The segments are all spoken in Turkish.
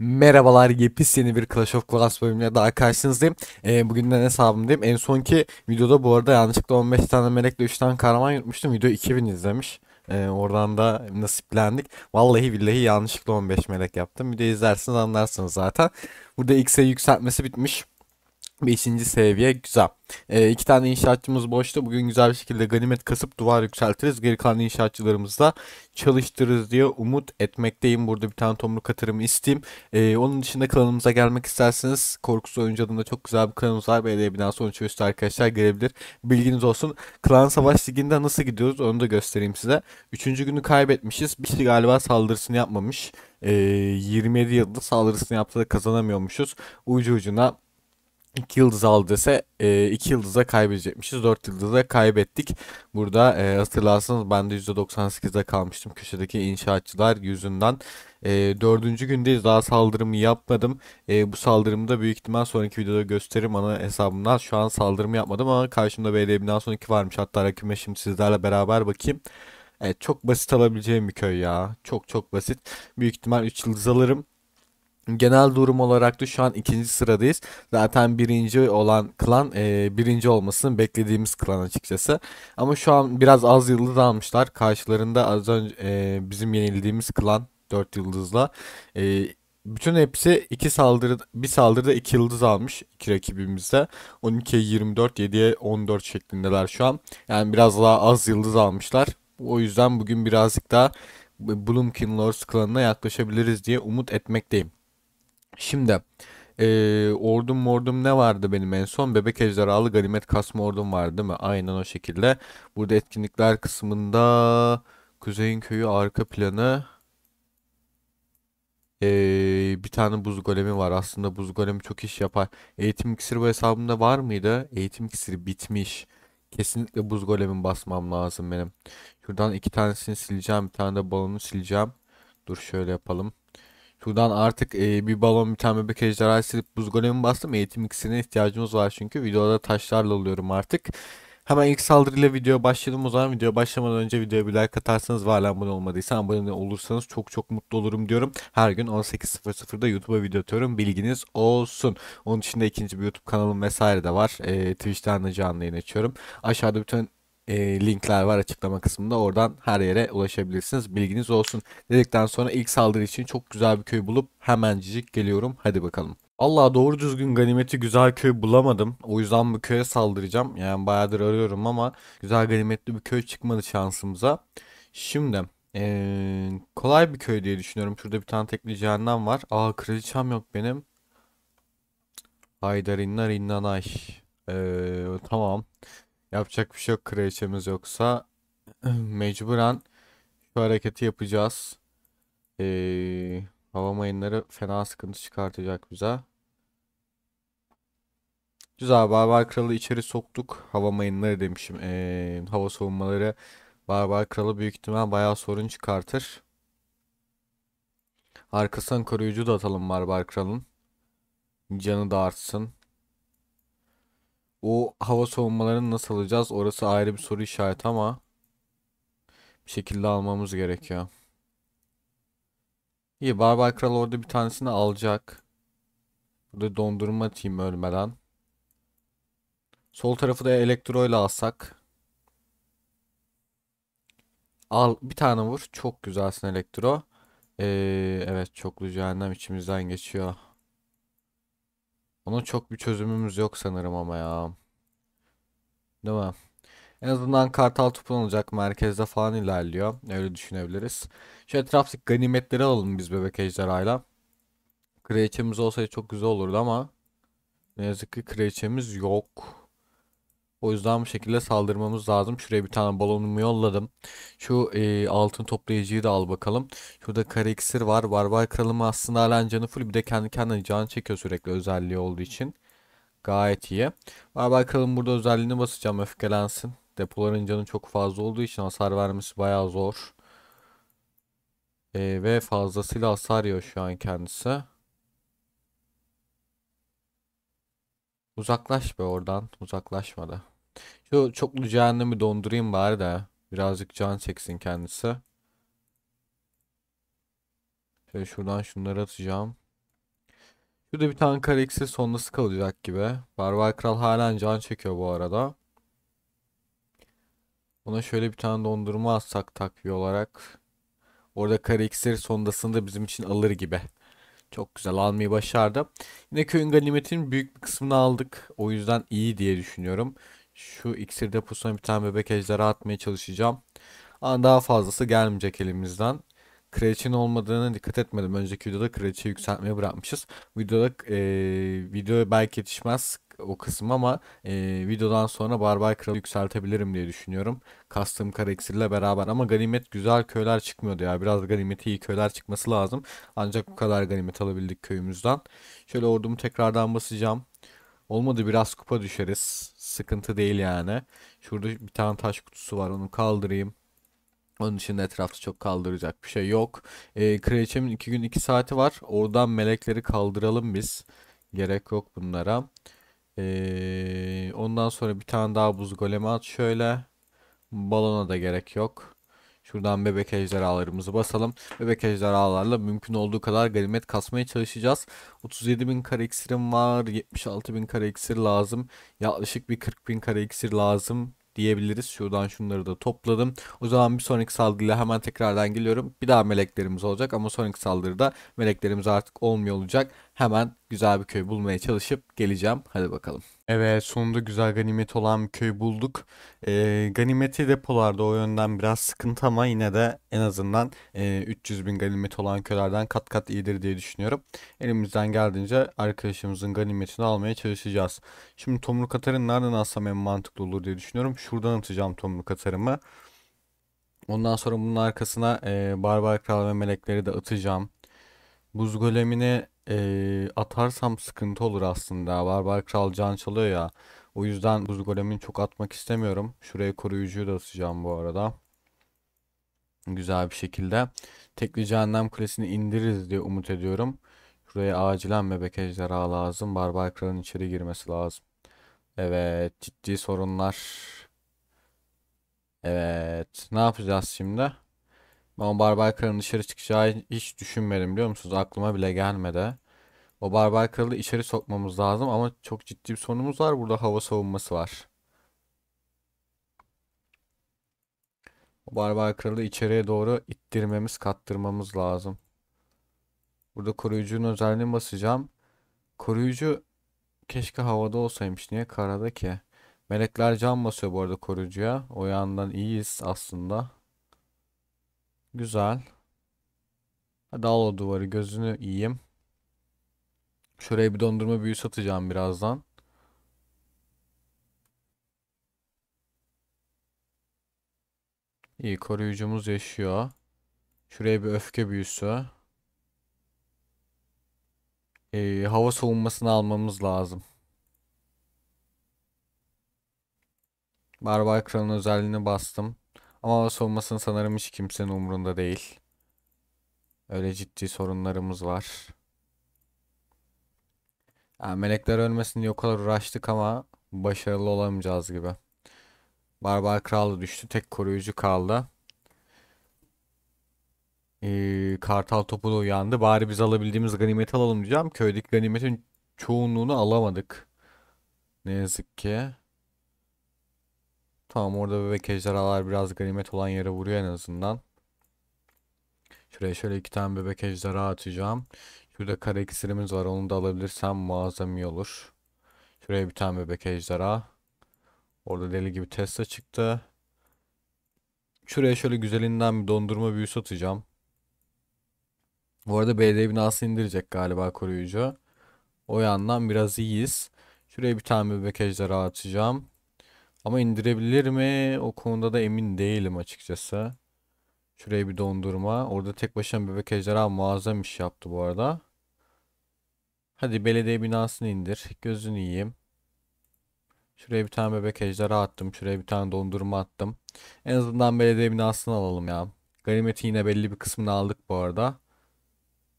Merhabalar yepis yeni bir Clash of Clans bölümüne daha karşınızdayım. Ee, bugünden hesabımdayım. En sonki videoda bu arada yanlışlıkla 15 tane melekle 3 tane kahraman yutmuştum. Video 2000 izlemiş. Ee, oradan da nasiplendik. Vallahi billahi yanlışlıkla 15 melek yaptım. video izlersiniz anlarsınız zaten. Burada X'e yükseltmesi bitmiş. Beşinci seviye güzel. E, ee, tane inşaatçımız boşta. Bugün güzel bir şekilde ganimet kasıp duvar yükseltiriz. Geri kalan inşaatçılarımızı da çalıştırırız diye umut etmekteyim. Burada bir tane tomruk atarım isteyeyim. E, onun dışında kanalımıza gelmek isterseniz korkusuz oyuncu adında çok güzel bir kanalımız var. Belediye binası 13 üstü arkadaşlar gelebilir. Bilginiz olsun. Klan Savaş Ligi'nde nasıl gidiyoruz onu da göstereyim size. Üçüncü günü kaybetmişiz. Bir şey galiba saldırısını yapmamış. E, ee, 27 yılda saldırısını yaptı da kazanamıyormuşuz. Ucu ucuna 2 yıldız aldı dese 2 e, yıldıza kaybedecekmişiz. 4 yıldıza kaybettik. Burada e, hatırlarsanız ben de %98'de kalmıştım köşedeki inşaatçılar yüzünden. E, dördüncü gündeyiz daha saldırımı yapmadım. E, bu saldırımı da büyük ihtimal sonraki videoda gösteririm ana hesabımdan. Şu an saldırımı yapmadım ama karşımda BD bindan son varmış. Hatta rakibime şimdi sizlerle beraber bakayım. Evet çok basit alabileceğim bir köy ya. Çok çok basit. Büyük ihtimal 3 yıldız alırım. Genel durum olarak da şu an ikinci sıradayız. Zaten birinci olan klan e, birinci olmasını beklediğimiz klan açıkçası. Ama şu an biraz az yıldız almışlar. Karşılarında az önce e, bizim yenildiğimiz klan 4 yıldızla. E, bütün hepsi iki saldırı bir saldırıda iki yıldız almış iki rakibimizde. 12'ye 24, 7'ye 14 şeklindeler şu an. Yani biraz daha az yıldız almışlar. O yüzden bugün birazcık daha Bloomkin Lords klanına yaklaşabiliriz diye umut etmekteyim. Şimdi e, ordum mordum ne vardı benim en son? Bebek ejderhalı ganimet kasma ordum vardı değil mi? Aynen o şekilde. Burada etkinlikler kısmında Kuzey'in köyü arka planı ee, bir tane buz golemi var. Aslında buz golemi çok iş yapar. Eğitim iksiri bu hesabımda var mıydı? Eğitim iksiri bitmiş. Kesinlikle buz golemi basmam lazım benim. Şuradan iki tanesini sileceğim. Bir tane de balonu sileceğim. Dur şöyle yapalım. Şuradan artık e, bir balon bir tane bebek ejderha silip buz golemi bastım. Eğitim ikisine ihtiyacımız var çünkü. Videoda taşlarla oluyorum artık. Hemen ilk saldırıyla video başladım. O zaman video başlamadan önce videoya bir like atarsanız ve hala abone olmadıysa abone olursanız çok çok mutlu olurum diyorum. Her gün 18.00'da YouTube'a video atıyorum. Bilginiz olsun. Onun dışında ikinci bir YouTube kanalım vesaire de var. Ee, Twitch'ten de canlı yayın açıyorum. Aşağıda bütün e, linkler var açıklama kısmında. Oradan her yere ulaşabilirsiniz. Bilginiz olsun. Dedikten sonra ilk saldırı için çok güzel bir köy bulup hemencik geliyorum. Hadi bakalım. Allah doğru düzgün ganimeti güzel köy bulamadım. O yüzden bu köye saldıracağım. Yani bayağıdır arıyorum ama güzel ganimetli bir köy çıkmadı şansımıza. Şimdi ee, kolay bir köy diye düşünüyorum. Şurada bir tane tekli cehennem var. Aa kraliçem yok benim. Haydar innar innanay. Ee, tamam. Yapacak bir şey yok kraliçemiz yoksa. Mecburen şu hareketi yapacağız. Ee, hava mayınları fena sıkıntı çıkartacak bize. Güzel Barbar Kralı içeri soktuk. Hava mayınları demişim. Ee, hava savunmaları Barbar Kralı büyük ihtimal bayağı sorun çıkartır. Arkasından koruyucu da atalım Barbar Kral'ın. Canı da artsın. O hava savunmalarını nasıl alacağız? Orası ayrı bir soru işareti ama bir şekilde almamız gerekiyor. İyi Barbar Kral orada bir tanesini alacak. Burada dondurma atayım ölmeden. Sol tarafı da Elektro ile alsak. Al bir tane vur. Çok güzelsin elektro. Ee, evet çoklu cehennem içimizden geçiyor. Onun çok bir çözümümüz yok sanırım ama ya. Değil mi? En azından kartal olacak merkezde falan ilerliyor. Öyle düşünebiliriz. Şu etraftaki ganimetleri alalım biz bebek ejderhayla. Kraliçemiz olsaydı çok güzel olurdu ama ne yazık ki kraliçemiz yok. O yüzden bu şekilde saldırmamız lazım. Şuraya bir tane balonumu yolladım. Şu e, altın toplayıcıyı da al bakalım. Şurada kare iksir var. Barbar kralımı aslında halen canı full. Bir de kendi kendine can çekiyor sürekli özelliği olduğu için. Gayet iyi. Barbar kralım burada özelliğini basacağım. Öfkelensin. Depoların canı çok fazla olduğu için hasar vermesi bayağı zor. E, ve fazlasıyla hasar yiyor şu an kendisi. Uzaklaş be oradan. Uzaklaşmadı. Şu çoklu cehennemi dondurayım bari de. Birazcık can çeksin kendisi. Şöyle şuradan şunları atacağım. Şurada bir tane kare sonrası kalacak gibi. Barbar Kral halen can çekiyor bu arada. Ona şöyle bir tane dondurma atsak takviye olarak. Orada kare eksileri sondasını da bizim için alır gibi. Çok güzel almayı başardı. Yine köyün ganimetinin büyük bir kısmını aldık. O yüzden iyi diye düşünüyorum. Şu iksir deposuna bir tane bebek ejderha atmaya çalışacağım. Ama daha fazlası gelmeyecek elimizden. Kraliçenin olmadığını dikkat etmedim. Önceki videoda kraliçe yükseltmeye bırakmışız. Videoda e, videoya belki yetişmez o kısım ama e, videodan sonra Barbar Kralı yükseltebilirim diye düşünüyorum. Kastığım kara iksirle beraber ama ganimet güzel köyler çıkmıyordu ya. Biraz ganimete iyi köyler çıkması lazım. Ancak bu kadar ganimet alabildik köyümüzden. Şöyle ordumu tekrardan basacağım. Olmadı biraz kupa düşeriz. Sıkıntı değil yani. Şurada bir tane taş kutusu var onu kaldırayım. Onun için etrafta çok kaldıracak bir şey yok. E, Kraliçemin 2 gün 2 saati var. Oradan melekleri kaldıralım biz. Gerek yok bunlara. E, ondan sonra bir tane daha buz golemi at şöyle. Balona da gerek yok. Şuradan bebek ejderhalarımızı basalım. Bebek ejderhalarla mümkün olduğu kadar ganimet kasmaya çalışacağız. 37 bin kare iksirim var. 76 bin kare iksir lazım. Yaklaşık bir 40 bin kare iksir lazım diyebiliriz. Şuradan şunları da topladım. O zaman bir sonraki saldırıyla hemen tekrardan geliyorum. Bir daha meleklerimiz olacak ama sonraki saldırıda meleklerimiz artık olmuyor olacak hemen güzel bir köy bulmaya çalışıp geleceğim. Hadi bakalım. Evet sonunda güzel ganimet olan bir köy bulduk. E, ganimeti depolarda o yönden biraz sıkıntı ama yine de en azından e, 300 bin ganimet olan köylerden kat kat iyidir diye düşünüyorum. Elimizden geldiğince arkadaşımızın ganimetini almaya çalışacağız. Şimdi tomruk atarını nereden alsam en mantıklı olur diye düşünüyorum. Şuradan atacağım tomruk atarımı. Ondan sonra bunun arkasına e, barbar kral ve melekleri de atacağım. Buz golemini e, atarsam sıkıntı olur aslında. Barbar Kral can çalıyor ya. O yüzden buz golemini çok atmak istemiyorum. Şuraya koruyucuyu da atacağım bu arada. Güzel bir şekilde. Tekli cehennem kulesini indiririz diye umut ediyorum. Şuraya acilen mebek ejderha lazım. Barbar Kral'ın içeri girmesi lazım. Evet ciddi sorunlar. Evet ne yapacağız şimdi? Ben Barbar Kral'ın dışarı çıkacağı hiç düşünmedim biliyor musunuz? Aklıma bile gelmedi. O Barbar Kral'ı içeri sokmamız lazım ama çok ciddi bir sorunumuz var. Burada hava savunması var. O Barbar Kral'ı içeriye doğru ittirmemiz, kattırmamız lazım. Burada koruyucunun özelliğini basacağım. Koruyucu keşke havada olsaymış. Niye karada ki? Melekler can basıyor bu arada koruyucuya. O yandan iyiyiz aslında. Güzel. Hadi al o duvarı gözünü yiyeyim. Şuraya bir dondurma büyü satacağım birazdan. İyi koruyucumuz yaşıyor. Şuraya bir öfke büyüsü. Ee, hava savunmasını almamız lazım. Barbar kralın özelliğini bastım. Ama soğumasın sanırım hiç kimsenin umurunda değil. Öyle ciddi sorunlarımız var. Yani melekler ölmesin diye o kadar uğraştık ama başarılı olamayacağız gibi. Barbar Kral düştü. Tek koruyucu kaldı. Ee, Kartal topu da uyandı. Bari biz alabildiğimiz ganimet alalım diyeceğim. Köydeki ganimetin çoğunluğunu alamadık. Ne yazık ki. Tamam orada bebek ejderhalar biraz ganimet olan yere vuruyor en azından. Şuraya şöyle iki tane bebek ejderha atacağım. Şurada kare iksirimiz var onu da alabilirsem muazzam iyi olur. Şuraya bir tane bebek ejderha. Orada deli gibi Tesla çıktı. Şuraya şöyle güzelinden bir dondurma büyüsü atacağım. Bu arada BD binası indirecek galiba koruyucu. O yandan biraz iyiyiz. Şuraya bir tane bebek ejderha atacağım. Ama indirebilir mi? O konuda da emin değilim açıkçası. Şuraya bir dondurma. Orada tek başına bebek ejderha muazzam iş yaptı bu arada. Hadi belediye binasını indir. Gözünü yiyeyim. Şuraya bir tane bebek ejderha attım. Şuraya bir tane dondurma attım. En azından belediye binasını alalım ya. Ganimetin yine belli bir kısmını aldık bu arada.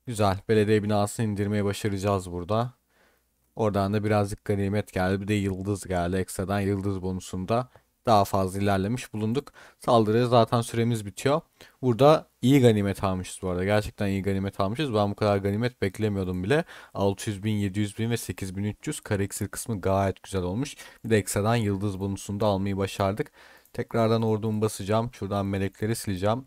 Güzel. Belediye binasını indirmeyi başaracağız burada. Oradan da birazcık ganimet geldi. Bir de yıldız geldi. Ekstradan yıldız bonusunda daha fazla ilerlemiş bulunduk. Saldırıya zaten süremiz bitiyor. Burada iyi ganimet almışız bu arada. Gerçekten iyi ganimet almışız. Ben bu kadar ganimet beklemiyordum bile. 600 bin, 700 bin ve 8300 kareksir kısmı gayet güzel olmuş. Bir de ekstradan yıldız bonusunu da almayı başardık. Tekrardan ordumu basacağım. Şuradan melekleri sileceğim.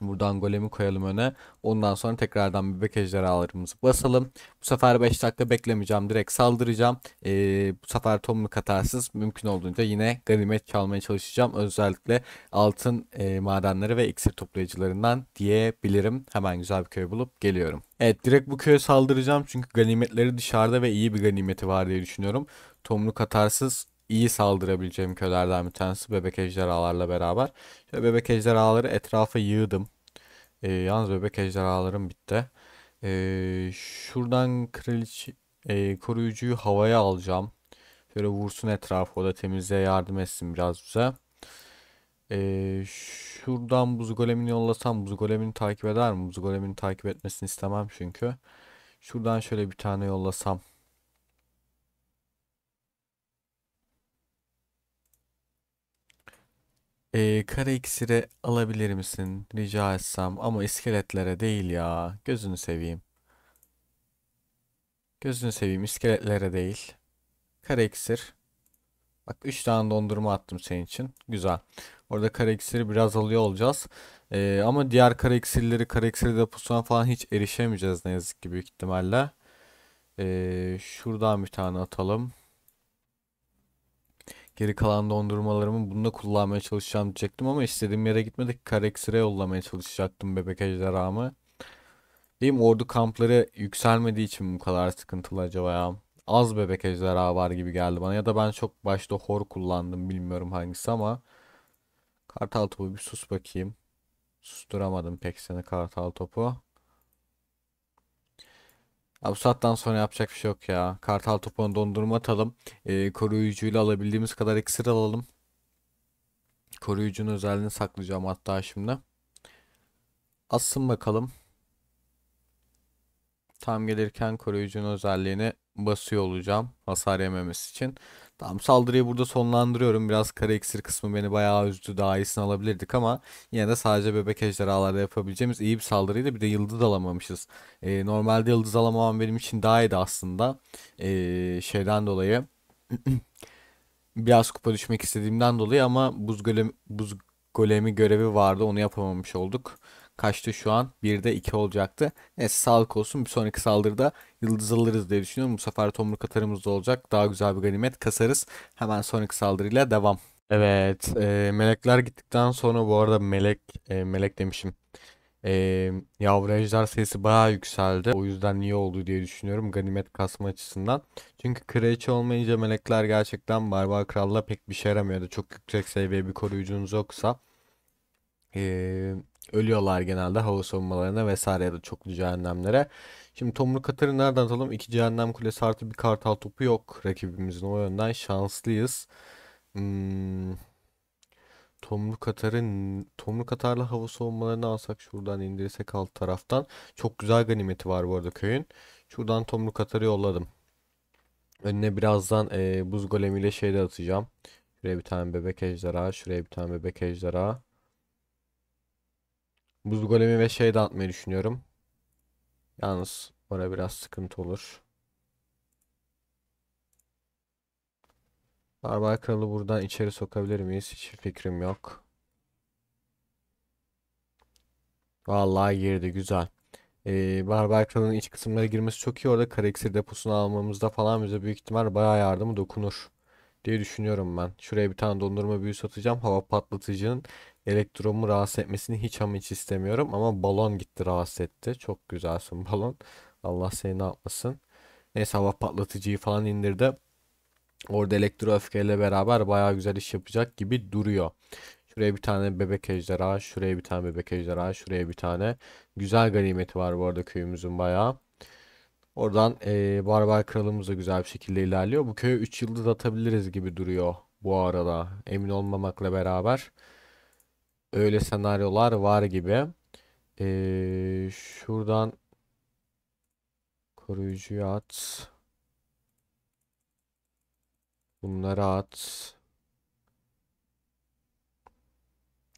Buradan golemi koyalım öne. Ondan sonra tekrardan bir bebek ejderhalarımızı basalım. Bu sefer 5 dakika beklemeyeceğim. Direkt saldıracağım. Ee, bu sefer tomluk hatarsız. Mümkün olduğunca yine ganimet çalmaya çalışacağım. Özellikle altın e, madenleri ve iksir toplayıcılarından diyebilirim. Hemen güzel bir köy bulup geliyorum. Evet direkt bu köye saldıracağım. Çünkü ganimetleri dışarıda ve iyi bir ganimeti var diye düşünüyorum. Tomruk hatarsız iyi saldırabileceğim köylerden bir tanesi bebek ejderhalarla beraber. Şöyle bebek ejderhaları etrafa yığdım. E, yalnız bebek ejderhalarım bitti. E, şuradan kraliçe e, koruyucuyu havaya alacağım. Şöyle vursun etrafı o da temizliğe yardım etsin biraz bize. E, şuradan buz golemini yollasam buz golemini takip eder mi? Buz golemini takip etmesini istemem çünkü. Şuradan şöyle bir tane yollasam. Ee, kara iksiri alabilir misin? Rica etsem. Ama iskeletlere değil ya. Gözünü seveyim. Gözünü seveyim. iskeletlere değil. Kara iksir. Bak 3 tane dondurma attım senin için. Güzel. Orada kara iksiri biraz alıyor olacağız. Ee, ama diğer kara iksirleri, kara iksiri deposuna falan hiç erişemeyeceğiz ne yazık ki büyük ihtimalle. Ee, şuradan bir tane atalım. Geri kalan dondurmalarımı bununla kullanmaya çalışacağım diyecektim ama istediğim yere gitmedik. Kareksire yollamaya çalışacaktım bebek ejderhamı. Değil Ordu kampları yükselmediği için bu kadar sıkıntılı acaba ya? Az bebek ejderha var gibi geldi bana. Ya da ben çok başta hor kullandım bilmiyorum hangisi ama. Kartal topu bir sus bakayım. Susturamadım pek seni kartal topu. Abi bu sonra yapacak bir şey yok ya. Kartal topunu dondurma atalım. Ee, koruyucuyla alabildiğimiz kadar iksir alalım. Koruyucunun özelliğini saklayacağım hatta şimdi. Assın bakalım. Tam gelirken koruyucunun özelliğini basıyor olacağım. Hasar yememesi için. Tamam saldırıyı burada sonlandırıyorum. Biraz kara iksir kısmı beni bayağı üzdü. Daha iyisini alabilirdik ama yine de sadece bebek ejderhalarda yapabileceğimiz iyi bir saldırıydı. Bir de yıldız alamamışız. Ee, normalde yıldız alamamam benim için daha iyiydi aslında. Ee, şeyden dolayı. biraz kupa düşmek istediğimden dolayı ama buz golemi, buz golemi görevi vardı. Onu yapamamış olduk kaçtı şu an? 1'de 2 olacaktı. Neyse sağlık olsun. Bir sonraki saldırıda yıldız alırız diye düşünüyorum. Bu sefer tomruk atarımız da olacak. Daha güzel bir ganimet kasarız. Hemen sonraki saldırıyla devam. Evet. E, melekler gittikten sonra bu arada melek e, melek demişim. E, yavru ejder sayısı bayağı yükseldi. O yüzden niye oldu diye düşünüyorum ganimet kasma açısından. Çünkü kraliçe olmayınca melekler gerçekten barbar kralla pek bir şey yaramıyordu. Çok yüksek seviye bir koruyucunuz yoksa. E, ölüyorlar genelde hava savunmalarına vesaire ya da çoklu cehennemlere. Şimdi Tomruk Atar'ı nereden atalım? İki cehennem kulesi artı bir kartal topu yok rakibimizin o yönden şanslıyız. Hmm. Tomruk Atar'ın Tomruk Atar'la hava savunmalarını alsak şuradan indirsek alt taraftan. Çok güzel ganimeti var bu arada köyün. Şuradan Tomruk Atar'ı yolladım. Önüne birazdan e, buz golemiyle şey de atacağım. Şuraya bir tane bebek ejderha, şuraya bir tane bebek ejderha. Buz golemi ve şey de atmayı düşünüyorum. Yalnız orada biraz sıkıntı olur. Barbar kralı buradan içeri sokabilir miyiz? Hiç fikrim yok. Vallahi girdi güzel. Ee, Barbar kralının iç kısımlara girmesi çok iyi. Orada kara deposunu almamızda falan bize büyük ihtimal bayağı yardımı dokunur diye düşünüyorum ben. Şuraya bir tane dondurma büyü satacağım. Hava patlatıcının elektromu rahatsız etmesini hiç ama hiç istemiyorum. Ama balon gitti rahatsız etti. Çok güzelsin balon. Allah seni ne yapmasın. Neyse hava patlatıcıyı falan indirdi. Orada elektro öfkeyle beraber bayağı güzel iş yapacak gibi duruyor. Şuraya bir tane bebek ejderha, şuraya bir tane bebek ejderha, şuraya bir tane. Güzel ganimeti var bu arada köyümüzün bayağı. Oradan e, Barbar Kralımız da güzel bir şekilde ilerliyor. Bu köye 3 yıldız atabiliriz gibi duruyor bu arada. Emin olmamakla beraber. Öyle senaryolar var gibi. E, şuradan koruyucuyu at. Bunları at.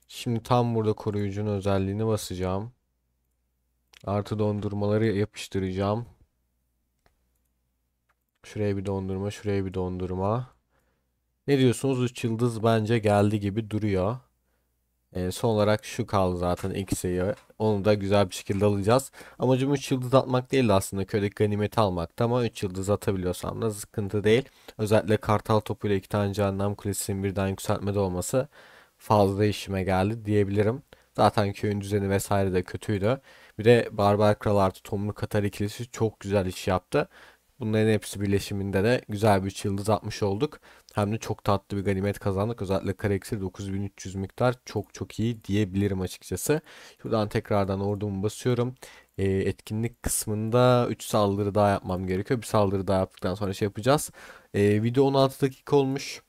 Şimdi tam burada koruyucunun özelliğini basacağım. Artı dondurmaları yapıştıracağım. Şuraya bir dondurma, şuraya bir dondurma. Ne diyorsunuz? 3 yıldız bence geldi gibi duruyor. E, son olarak şu kaldı zaten eksiği. Onu da güzel bir şekilde alacağız. Amacım 3 yıldız atmak değil aslında. Köydeki ganimeti almak. ama 3 yıldız atabiliyorsam da sıkıntı değil. Özellikle kartal topuyla 2 tane cehennem kulesinin birden yükseltmede olması fazla işime geldi diyebilirim. Zaten köyün düzeni vesaire de kötüydü. Bir de Barbar Kral artı Tomruk Katar ikilisi çok güzel iş yaptı. Bunların hepsi birleşiminde de güzel bir yıldız atmış olduk. Hem de çok tatlı bir ganimet kazandık. Özellikle Karexir 9300 miktar çok çok iyi diyebilirim açıkçası. Şuradan tekrardan ordumu basıyorum. E, etkinlik kısmında 3 saldırı daha yapmam gerekiyor. Bir saldırı daha yaptıktan sonra şey yapacağız. E, video 16 dakika olmuş.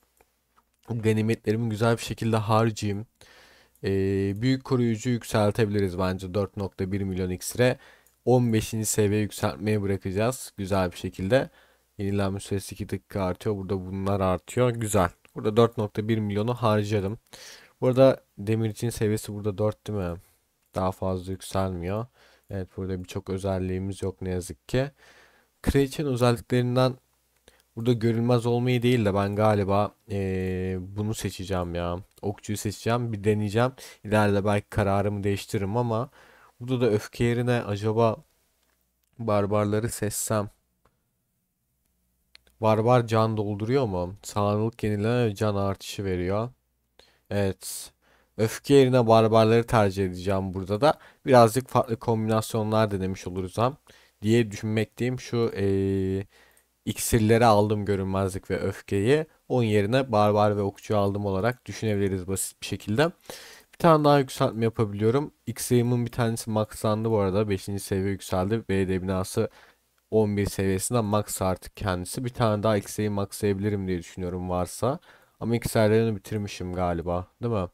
Ganimetlerimi güzel bir şekilde harcayayım. E, büyük koruyucu yükseltebiliriz bence 4.1 milyon iksire. 15. seviye yükseltmeye bırakacağız. Güzel bir şekilde. Yenilenme süresi 2 dakika artıyor. Burada bunlar artıyor. Güzel. Burada 4.1 milyonu harcarım. Burada demir için seviyesi burada 4 değil mi? Daha fazla yükselmiyor. Evet burada birçok özelliğimiz yok ne yazık ki. Creature'ın özelliklerinden burada görülmez olmayı değil de ben galiba ee, bunu seçeceğim ya. Okçuyu seçeceğim bir deneyeceğim. İleride belki kararımı değiştiririm ama Burada da öfke yerine acaba barbarları sessem Barbar can dolduruyor mu? Sağlık yenilene can artışı veriyor. Evet. Öfke yerine barbarları tercih edeceğim burada da. Birazcık farklı kombinasyonlar denemiş oluruz hem. Diye düşünmekteyim. Şu ee, iksirleri aldım görünmezlik ve öfkeyi. Onun yerine barbar ve okçu aldım olarak düşünebiliriz basit bir şekilde tane daha yükseltme yapabiliyorum. X yayımın bir tanesi maxlandı bu arada. 5. seviye yükseldi. BD binası 11 seviyesinde max artık kendisi. Bir tane daha X'eyi maxlayabilirim diye düşünüyorum varsa. Ama XR'lerini bitirmişim galiba. Değil mi?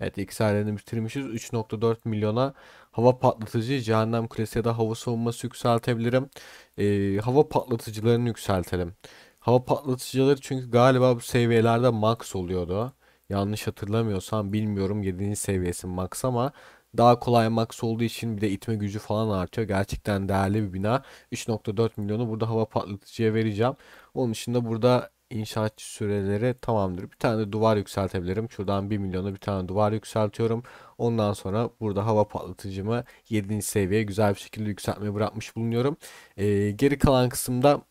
Evet XR'lerini bitirmişiz. 3.4 milyona hava patlatıcı, cehennem kulesi ya da hava savunması yükseltebilirim. Ee, hava patlatıcılarını yükseltelim. Hava patlatıcıları çünkü galiba bu seviyelerde max oluyordu. Yanlış hatırlamıyorsam bilmiyorum 7. seviyesi max ama daha kolay max olduğu için bir de itme gücü falan artıyor. Gerçekten değerli bir bina. 3.4 milyonu burada hava patlatıcıya vereceğim. Onun dışında burada inşaatçı süreleri tamamdır. Bir tane duvar yükseltebilirim. Şuradan 1 milyona bir tane duvar yükseltiyorum. Ondan sonra burada hava patlatıcımı 7. seviyeye güzel bir şekilde yükseltmeye bırakmış bulunuyorum. Ee, geri kalan kısımda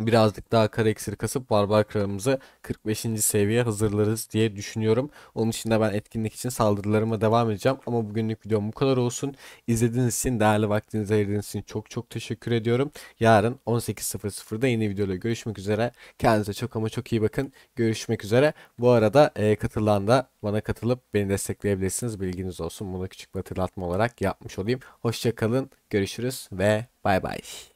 birazcık daha kara iksir kasıp barbar kralımızı 45. seviye hazırlarız diye düşünüyorum. Onun için de ben etkinlik için saldırılarıma devam edeceğim. Ama bugünlük videom bu kadar olsun. İzlediğiniz için, değerli vaktinizi ayırdığınız için çok çok teşekkür ediyorum. Yarın 18.00'da yeni videoda görüşmek üzere. Kendinize çok ama çok iyi bakın. Görüşmek üzere. Bu arada e, katılan da bana katılıp beni destekleyebilirsiniz. Bilginiz olsun. Bunu küçük bir hatırlatma olarak yapmış olayım. Hoşçakalın. Görüşürüz ve bay bay.